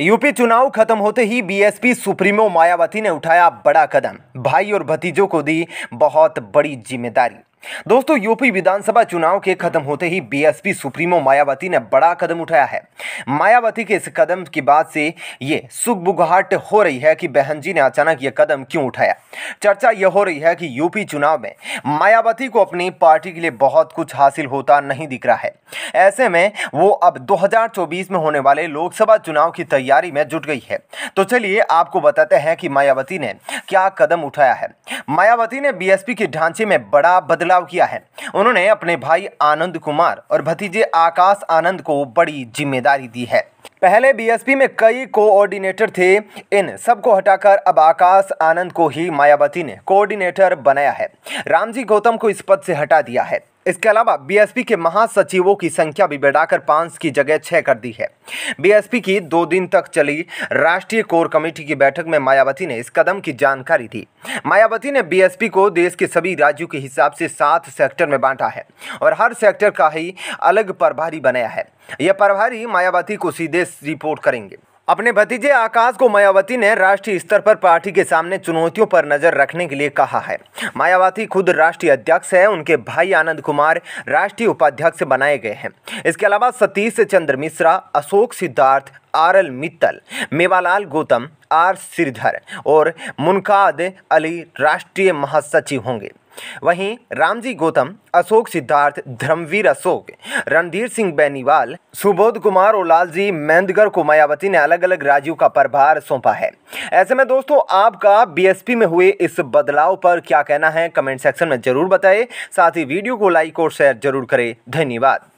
UP चुनाव खत्म होते ही बीएसपी सुप्रीमो मायावती ने उठाया बड़ा कदम भाई और भतीजों को दी बहुत बड़ी जिम्मेदारी दोस्तों यूपी विधानसभा चुनाव के खत्म होते ही बीएसपी सुप्रीमो मायावती ने बड़ा कदम उठाया है मायावती के इस कदम की बात से ये सुखबुगाहट हो रही है कि बहन जी ने अचानक यह कदम क्यों उठाया चर्चा यह हो रही है कि यूपी चुनाव में मायावती को अपनी पार्टी के लिए बहुत कुछ हासिल होता नहीं दिख रहा है ऐसे में वो अब दो में होने वाले लोकसभा चुनाव की तैयारी में जुट गई है तो चलिए आपको बताते हैं कि मायावती ने क्या कदम उठाया है मायावती ने बी के ढांचे में बड़ा बदलाव बदलाव किया है उन्होंने अपने भाई आनंद कुमार और भतीजे आकाश आनंद को बड़ी जिम्मेदारी दी है पहले बीएसपी में कई कोऑर्डिनेटर थे इन सबको हटाकर अब आकाश आनंद को ही मायावती ने कोऑर्डिनेटर बनाया है रामजी गौतम को इस पद से हटा दिया है इसके अलावा बीएसपी के महासचिवों की संख्या भी बढ़ाकर पाँच की जगह छः कर दी है बीएसपी की दो दिन तक चली राष्ट्रीय कोर कमेटी की बैठक में मायावती ने इस कदम की जानकारी दी मायावती ने बीएसपी को देश के सभी राज्यों के हिसाब से सात सेक्टर में बांटा है और हर सेक्टर का ही अलग प्रभारी बनाया है यह प्रभारी मायावती को सीधे रिपोर्ट करेंगे अपने भतीजे आकाश को मायावती ने राष्ट्रीय स्तर पर पार्टी के सामने चुनौतियों पर नजर रखने के लिए कहा है मायावती खुद राष्ट्रीय अध्यक्ष हैं उनके भाई आनंद कुमार राष्ट्रीय उपाध्यक्ष बनाए गए हैं इसके अलावा Satish Chandra Mishra Ashok Siddharth R L Mittal Mewalal Gautam R Sridhar और मुनकाद अली राष्ट्रीय महासचिव होंगे वहीं रामजी गौतम अशोक सिद्धार्थ धर्मवीर अशोक रणधीर सिंह बेनीवाल सुबोध कुमार और लालजी मेंदगर को मायावती ने अलग अलग राज्यों का प्रभार सौंपा है ऐसे में दोस्तों आपका बीएसपी में हुए इस बदलाव पर क्या कहना है कमेंट सेक्शन में जरूर बताएं साथ ही वीडियो को लाइक और शेयर जरूर करें धन्यवाद